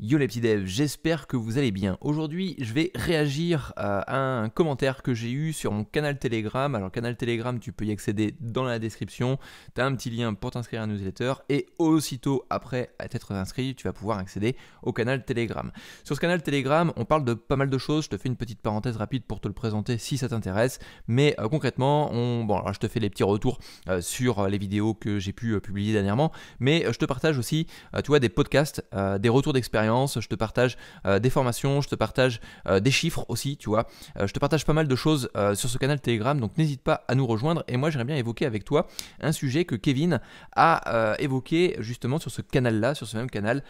Yo les petits devs, j'espère que vous allez bien. Aujourd'hui, je vais réagir à un commentaire que j'ai eu sur mon canal Telegram. Alors, canal Telegram, tu peux y accéder dans la description. Tu as un petit lien pour t'inscrire à nos newsletter et aussitôt après t'être inscrit, tu vas pouvoir accéder au canal Telegram. Sur ce canal Telegram, on parle de pas mal de choses. Je te fais une petite parenthèse rapide pour te le présenter si ça t'intéresse. Mais euh, concrètement, bon, je te fais les petits retours euh, sur euh, les vidéos que j'ai pu publier dernièrement. Mais je te partage aussi, tu vois, des podcasts, des retours d'expérience je te partage euh, des formations, je te partage euh, des chiffres aussi, tu vois. Euh, je te partage pas mal de choses sur ce canal Telegram, donc n'hésite pas à nous rejoindre. Et moi, j'aimerais bien évoquer avec toi un sujet que Kevin a évoqué justement sur ce canal-là, sur ce même canal,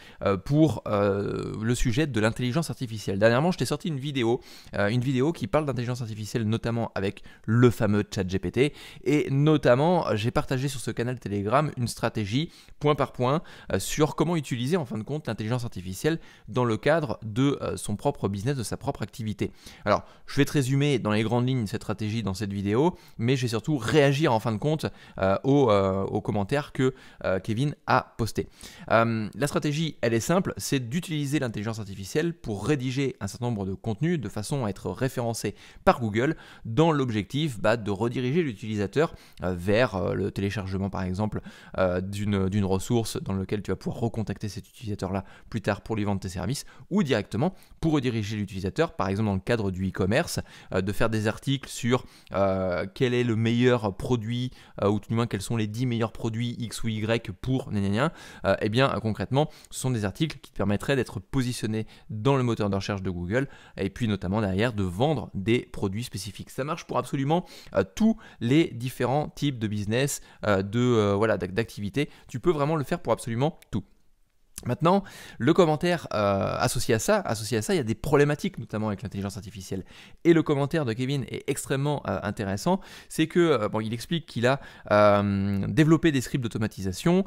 pour le sujet de l'intelligence artificielle. Dernièrement, je t'ai sorti une vidéo, une vidéo qui parle d'intelligence artificielle, notamment avec le fameux chat GPT. Et notamment, j'ai partagé sur ce canal Telegram une stratégie point par point sur comment utiliser en fin de compte l'intelligence artificielle dans le cadre de euh, son propre business, de sa propre activité. Alors, je vais te résumer dans les grandes lignes cette stratégie dans cette vidéo, mais je vais surtout réagir en fin de compte euh, euh, aux, commentaires que Kevin a postés. la stratégie, elle est simple, c'est d'utiliser l'intelligence artificielle pour rédiger un certain nombre de contenus de façon à être référencé par Google dans l'objectif bah, de rediriger l'utilisateur vers le téléchargement par exemple d'une ressource dans laquelle tu vas pouvoir recontacter cet utilisateur-là plus tard pour vendre tes services ou directement pour rediriger l'utilisateur, par exemple dans le cadre du e-commerce, euh, de faire des articles sur euh, quel est le meilleur produit euh, ou tout du moins quels sont les 10 meilleurs produits X ou Y pour gnagnagna, et eh bien concrètement, ce sont des articles qui te permettraient d'être positionné dans le moteur de recherche de Google et puis notamment derrière de vendre des produits spécifiques. Ça marche pour absolument tous les différents types de business, de voilà, d'activités. Tu peux vraiment le faire pour absolument tout. Maintenant, le commentaire euh, associé à ça, associé à ça, il y a des problématiques notamment avec l'intelligence artificielle. Et le commentaire de Kevin est extrêmement euh, intéressant. C'est que euh, il explique qu'il a développé des scripts d'automatisation.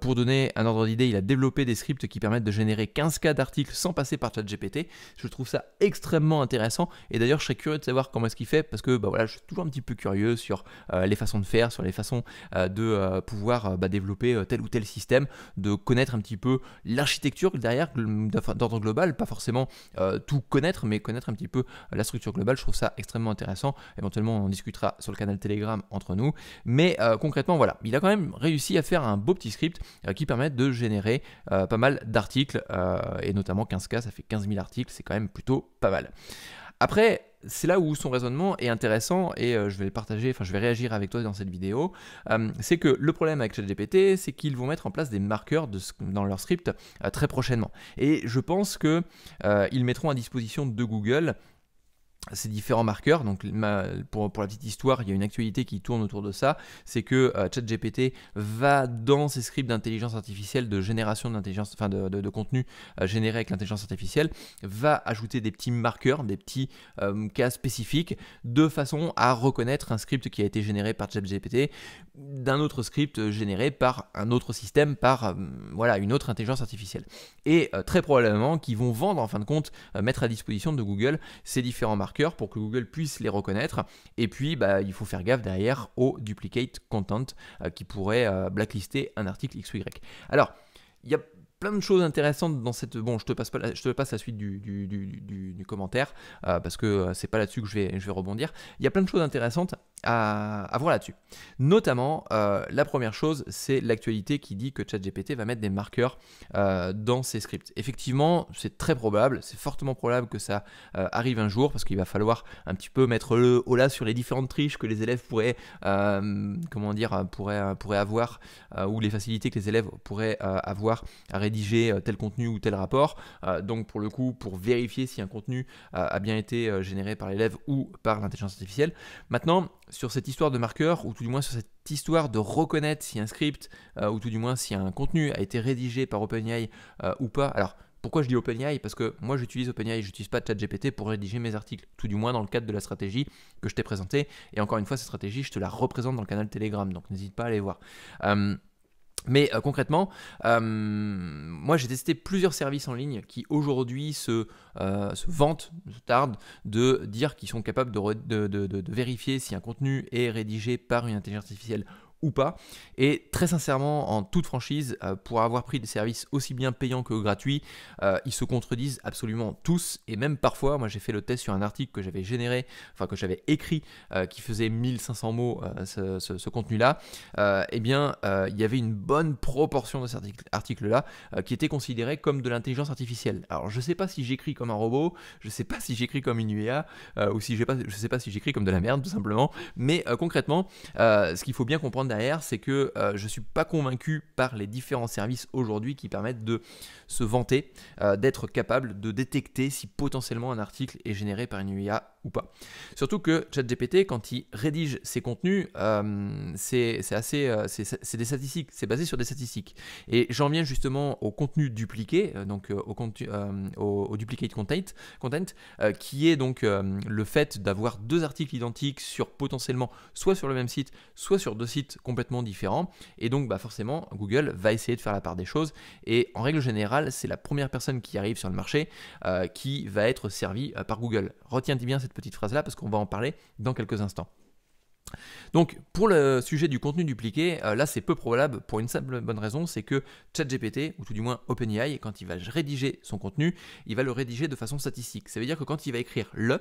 pour donner un ordre d'idée, il a développé des scripts qui permettent de générer 15 cas d'articles sans passer par ChatGPT. Je trouve ça extrêmement intéressant. Et d'ailleurs, je serais curieux de savoir comment est-ce qu'il fait parce que bah, voilà, je suis toujours un petit peu curieux sur les façons de faire, sur les façons de pouvoir bah, développer tel ou tel système, de connaître un petit peu l'architecture derrière d'ordre global, pas forcément euh, tout connaître, mais connaître un petit peu la structure globale. Je trouve ça extrêmement intéressant. Éventuellement, on discutera sur le canal Telegram entre nous. Mais euh, concrètement, voilà, il a quand même réussi à faire un beau petit script euh, qui permet de générer pas mal d'articles, et notamment 15K, ça fait 15 000 articles, c'est quand même plutôt pas mal. Après, c'est là où son raisonnement est intéressant et euh, je vais partager, enfin je vais réagir avec toi dans cette vidéo. Euh, c'est que le problème avec ChatGPT, c'est qu'ils vont mettre en place des marqueurs dans leur script euh, très prochainement. Et je pense que ils mettront à disposition de Google ces différents marqueurs. Donc, pour, la petite histoire, il y a une actualité qui tourne autour de ça. C'est que euh, ChatGPT va dans ses scripts d'intelligence artificielle, de génération d'intelligence, enfin de, contenu euh, généré avec l'intelligence artificielle, va ajouter des petits marqueurs, des petits euh, cas spécifiques, de façon à reconnaître un script qui a été généré par ChatGPT d'un autre script généré par un autre système, par voilà une autre intelligence artificielle. Et très probablement, qu'ils vont vendre en fin de compte, mettre à disposition de Google ces différents marqueurs pour que Google puisse les reconnaître. Et puis, bah, il faut faire gaffe derrière au duplicate content euh, qui pourrait euh, blacklister un article X Y. Alors, il y a plein de choses intéressantes dans cette. Bon, je te passe, pas la... Je te passe la suite du, du, du, du commentaire euh, parce que c'est pas là-dessus que je vais, je vais rebondir. Il y a plein de choses intéressantes à, voir là-dessus. Notamment, euh, la première chose, c'est l'actualité qui dit que ChatGPT va mettre des marqueurs euh, dans ses scripts. Effectivement, c'est très probable, c'est fortement probable que ça euh, arrive un jour, parce qu'il va falloir un petit peu mettre le holà sur les différentes triches que les élèves pourraient, comment dire, pourraient, pourraient avoir, ou les facilités que les élèves pourraient avoir à rédiger tel contenu ou tel rapport. donc, pour le coup, pour vérifier si un contenu a bien été généré par l'élève ou par l'intelligence artificielle. Maintenant, sur cette histoire de marqueur, ou tout du moins sur cette histoire de reconnaître si un script, euh, ou tout du moins si un contenu a été rédigé par OpenAI euh, ou pas. Alors, pourquoi je dis OpenAI Parce que moi j'utilise OpenAI, n'utilise pas ChatGPT pour rédiger mes articles, tout du moins dans le cadre de la stratégie que je t'ai présentée. Et encore une fois, cette stratégie, je te la représente dans le canal Telegram, donc n'hésite pas à aller voir. Euh, mais euh, concrètement, euh, moi j'ai testé plusieurs services en ligne qui aujourd'hui se, euh, vantent, se tardent de dire qu'ils sont capables de, de, vérifier si un contenu est rédigé par une intelligence artificielle pas. Et très sincèrement, en toute franchise, euh, pour avoir pris des services aussi bien payants que gratuits, euh, ils se contredisent absolument tous. Et même parfois, moi j'ai fait le test sur un article que j'avais généré, enfin que j'avais écrit, euh, qui faisait 1500 mots, ce, contenu-là. et eh bien, il y avait une bonne proportion de cet article-là qui était considéré comme de l'intelligence artificielle. Alors je sais pas si j'écris comme un robot, je sais pas si j'écris comme une UEA, ou si pas, je sais pas si j'écris comme de la merde tout simplement. Mais concrètement, ce qu'il faut bien comprendre c'est que euh, je ne suis pas convaincu par les différents services aujourd'hui qui permettent de se vanter, euh, d'être capable de détecter si potentiellement un article est généré par une IA ou pas. Surtout que ChatGPT, quand il rédige ses contenus, euh, c'est assez, euh, c'est des statistiques, c'est basé sur des statistiques. Et j'en viens justement au contenu dupliqué, euh, donc au, contenu, au, duplicate content, content qui est donc le fait d'avoir deux articles identiques sur potentiellement soit sur le même site, soit sur deux sites complètement différents. Et donc, bah forcément, Google va essayer de faire la part des choses. Et en règle générale, c'est la première personne qui arrive sur le marché qui va être servie par Google. retiens bien cette petite phrase-là parce qu'on va en parler dans quelques instants. Donc pour le sujet du contenu dupliqué, euh, là c'est peu probable pour une simple bonne raison, c'est que ChatGPT, ou tout du moins OpenAI, quand il va rédiger son contenu, il va le rédiger de façon statistique. Ça veut dire que quand il va écrire le,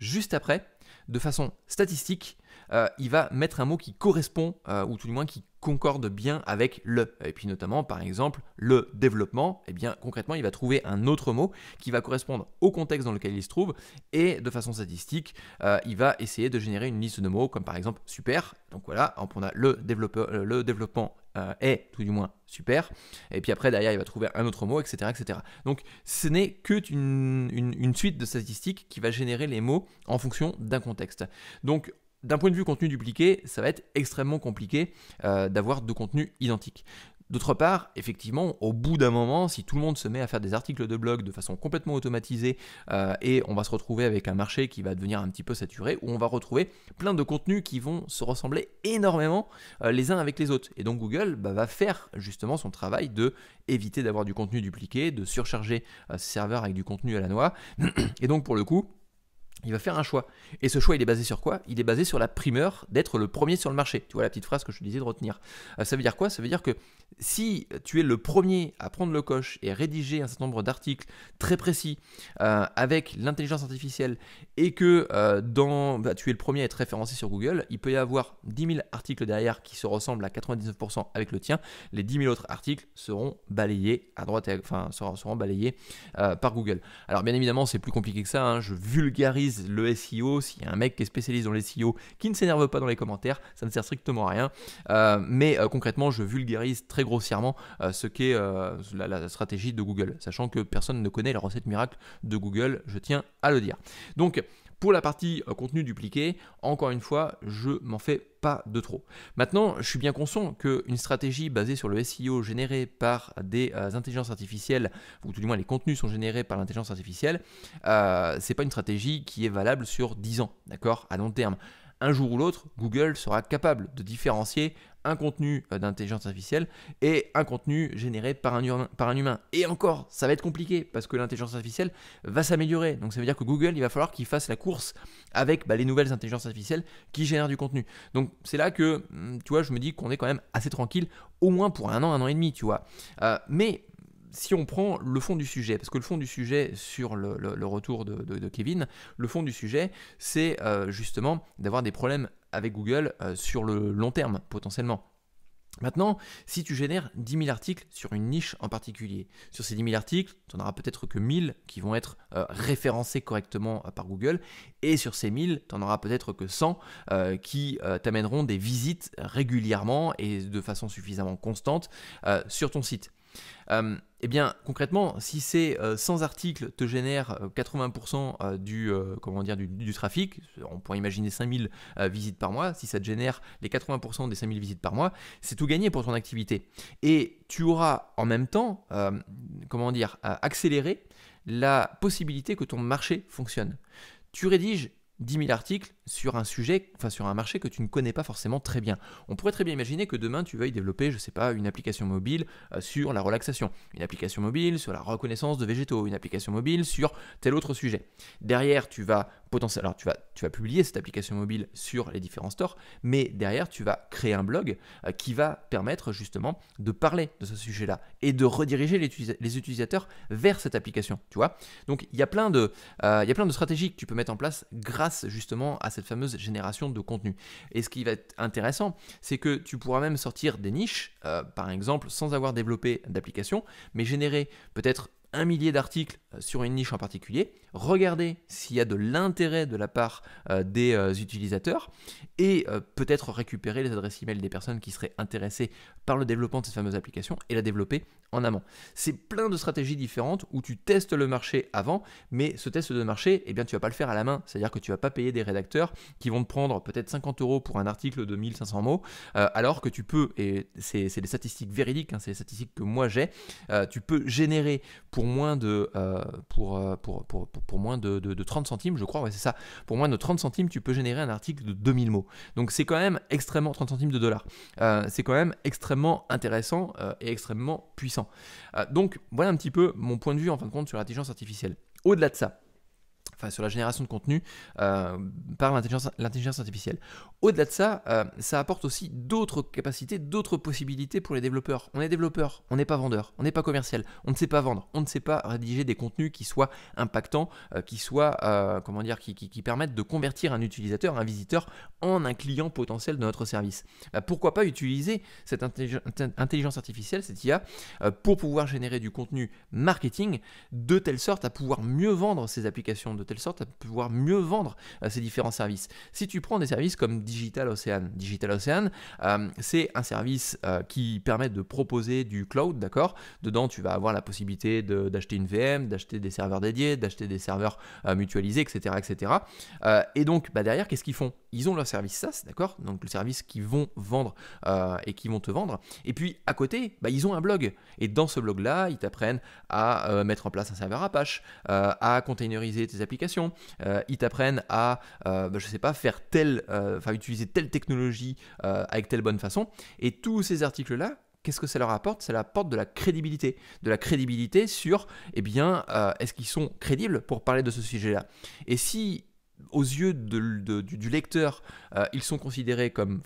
juste après, de façon statistique, euh, il va mettre un mot qui correspond, euh, ou tout du moins qui concorde bien avec le. Et puis notamment, par exemple, le développement, et eh bien concrètement, il va trouver un autre mot qui va correspondre au contexte dans lequel il se trouve, et de façon statistique, euh, il va essayer de générer une liste de mots, comme par exemple super. Donc voilà, on a le, développeur, le développement euh, est tout du moins super, et puis après derrière il va trouver un autre mot, etc. etc. Donc ce n'est que une, une, suite de statistiques qui va générer les mots en fonction d'un contexte. Donc d'un point de vue contenu dupliqué, ça va être extrêmement compliqué euh, d'avoir deux contenus identiques. D'autre part, effectivement, au bout d'un moment, si tout le monde se met à faire des articles de blog de façon complètement automatisée, euh, et on va se retrouver avec un marché qui va devenir un petit peu saturé, où on va retrouver plein de contenus qui vont se ressembler énormément euh, les uns avec les autres. Et donc Google bah, va faire justement son travail de éviter d'avoir du contenu dupliqué, de surcharger ce euh, ses serveurs avec du contenu à la noix. Et donc pour le coup, il va faire un choix. Et ce choix, il est basé sur quoi Il est basé sur la primeur d'être le premier sur le marché. Tu vois la petite phrase que je te disais de retenir. Euh, ça veut dire quoi Ça veut dire que si tu es le premier à prendre le coche et rédiger un certain nombre d'articles très précis euh, avec l'intelligence artificielle et que euh, dans, bah, tu es le premier à être référencé sur Google, il peut y avoir 10 000 articles derrière qui se ressemblent à 99% avec le tien. Les 10 000 autres articles seront balayés à droite, et enfin seront, balayés par Google. Alors bien évidemment, c'est plus compliqué que ça. Hein. Je vulgarise le SEO, s'il y a un mec qui est spécialiste dans le SEO qui ne s'énerve pas dans les commentaires, ça ne sert strictement à rien. Euh, mais euh, concrètement, je vulgarise très grossièrement euh, ce qu'est la, la, stratégie de Google, sachant que personne ne connaît la recette miracle de Google, je tiens à le dire. Donc, pour la partie euh, contenu dupliqué, encore une fois, je m'en fais pas de trop. Maintenant, je suis bien conscient qu'une stratégie basée sur le SEO généré par des euh, intelligences artificielles, ou tout du moins les contenus sont générés par l'intelligence artificielle, ce euh, c'est pas une stratégie qui est valable sur 10 ans, d'accord, à long terme un jour ou l'autre, Google sera capable de différencier un contenu euh, d'intelligence artificielle et un contenu généré par un, humain, par un humain. Et encore, ça va être compliqué parce que l'intelligence artificielle va s'améliorer. Donc ça veut dire que Google, il va falloir qu'il fasse la course avec bah, les nouvelles intelligences artificielles qui génèrent du contenu. Donc c'est là que, hmm, tu vois, je me dis qu'on est quand même assez tranquille, au moins pour un an, un an et demi, tu vois. Euh, mais si on prend le fond du sujet, parce que le fond du sujet sur le, retour de, Kevin, le fond du sujet, c'est euh, justement d'avoir des problèmes avec Google euh, sur le long terme potentiellement. Maintenant, si tu génères 10 000 articles sur une niche en particulier, sur ces 10 000 articles, tu n'en auras peut-être que 1000 qui vont être euh, référencés correctement par Google, et sur ces 1000, tu n'en auras peut-être que 100 qui t'amèneront des visites régulièrement et de façon suffisamment constante sur ton site. Et euh, eh bien, concrètement, si ces 100 euh, articles te génèrent 80% euh, du, comment dire, du, trafic, on pourrait imaginer 5000 visites par mois, si ça te génère les 80% des 5000 visites par mois, c'est tout gagné pour ton activité. Et tu auras en même temps, comment dire, accéléré la possibilité que ton marché fonctionne. Tu rédiges 10 000 articles, sur un sujet, enfin sur un marché que tu ne connais pas forcément très bien. On pourrait très bien imaginer que demain tu veuilles développer, je sais pas, une application mobile euh, sur la relaxation, une application mobile sur la reconnaissance de végétaux, une application mobile sur tel autre sujet. Derrière, tu vas potentiellement, alors tu vas, tu vas publier cette application mobile sur les différents stores, mais derrière, tu vas créer un blog euh, qui va permettre justement de parler de ce sujet-là et de rediriger les, utilisateurs vers cette application, tu vois. Donc il y a plein de, euh, il y a plein de stratégies que tu peux mettre en place grâce justement à cette cette fameuse génération de contenu. Et ce qui va être intéressant, c'est que tu pourras même sortir des niches, euh, par exemple, sans avoir développé d'application, mais générer peut-être un millier d'articles euh, sur une niche en particulier, regardez s'il y a de l'intérêt de la part euh, des euh, utilisateurs et peut-être récupérer les adresses e-mail des personnes qui seraient intéressées par le développement de cette fameuse application et la développer en amont. C'est plein de stratégies différentes où tu testes le marché avant, mais ce test de marché, eh bien, tu vas pas le faire à la main, c'est-à-dire que tu ne vas pas payer des rédacteurs qui vont te prendre peut-être 50 euros pour un article de 1500 mots, alors que tu peux, et c'est des statistiques véridiques, hein, c'est les statistiques que moi j'ai, tu peux générer pour pour moins de, euh, euh, pour, pour, moins de, 30 centimes, je crois, c'est ça. Pour moins de 30 centimes, tu peux générer un article de 2000 mots. Donc c'est quand même extrêmement 30 centimes de dollars. Euh, c'est quand même extrêmement intéressant et extrêmement puissant. donc voilà un petit peu mon point de vue en fin de compte sur l'intelligence artificielle. Au-delà de ça, enfin sur la génération de contenu euh, par l'intelligence artificielle. Au-delà de ça, euh, ça apporte aussi d'autres capacités, d'autres possibilités pour les développeurs. On est développeur, on n'est pas vendeur, on n'est pas commercial, on ne sait pas vendre, on ne sait pas rédiger des contenus qui soient impactants, euh, qui soient comment dire, qui, permettent de convertir un utilisateur, un visiteur en un client potentiel de notre service. Bah, pourquoi pas utiliser cette intelligence artificielle, cette IA, pour pouvoir générer du contenu marketing de telle sorte à pouvoir mieux vendre ces applications de telle sorte à pouvoir mieux vendre euh, ces différents services. Si tu prends des services comme Digital Ocean, Digital Ocean, euh, c'est un service euh, qui permet de proposer du cloud, d'accord Dedans, tu vas avoir la possibilité d'acheter une VM, d'acheter des serveurs dédiés, d'acheter des serveurs mutualisés, etc. etc. et donc, bah, derrière, qu'est-ce qu'ils font ils ont leur service SaaS, d'accord Donc le service qu'ils vont vendre euh, et qui vont te vendre. Et puis à côté, bah, ils ont un blog. Et dans ce blog-là, ils t'apprennent à euh, mettre en place un serveur Apache, euh, à containeriser tes applications. ils t'apprennent à, bah, je sais pas, faire telle, enfin utiliser telle technologie avec telle bonne façon. Et tous ces articles-là, qu'est-ce que ça leur apporte Ça leur apporte de la crédibilité. De la crédibilité sur, eh bien, est-ce qu'ils sont crédibles pour parler de ce sujet-là Et si aux yeux du, lecteur, euh, ils, sont considérés comme,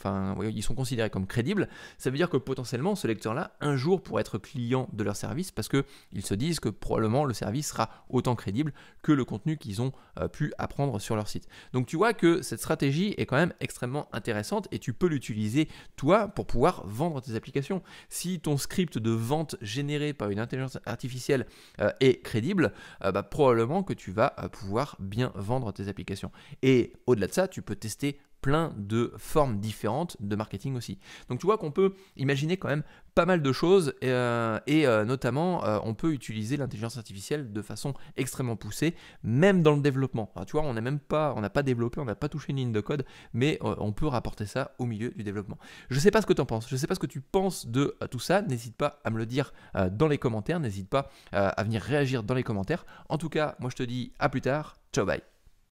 ils sont considérés comme crédibles, ça veut dire que potentiellement ce lecteur-là, un jour, pourrait être client de leur service parce qu'ils se disent que probablement le service sera autant crédible que le contenu qu'ils ont euh, pu apprendre sur leur site. Donc tu vois que cette stratégie est quand même extrêmement intéressante et tu peux l'utiliser toi pour pouvoir vendre tes applications. Si ton script de vente généré par une intelligence artificielle euh, est crédible, bah, probablement que tu vas pouvoir bien vendre tes applications et au-delà de ça, tu peux tester plein de formes différentes de marketing aussi. Donc tu vois qu'on peut imaginer quand même pas mal de choses euh, et euh, notamment euh, on peut utiliser l'intelligence artificielle de façon extrêmement poussée, même dans le développement. tu vois, on n'a même pas, on n'a pas développé, on n'a pas touché une ligne de code, mais on peut rapporter ça au milieu du développement. Je ne sais pas ce que tu en penses, je ne sais pas ce que tu penses de tout ça, n'hésite pas à me le dire dans les commentaires, n'hésite pas à venir réagir dans les commentaires. En tout cas, moi je te dis à plus tard, ciao bye.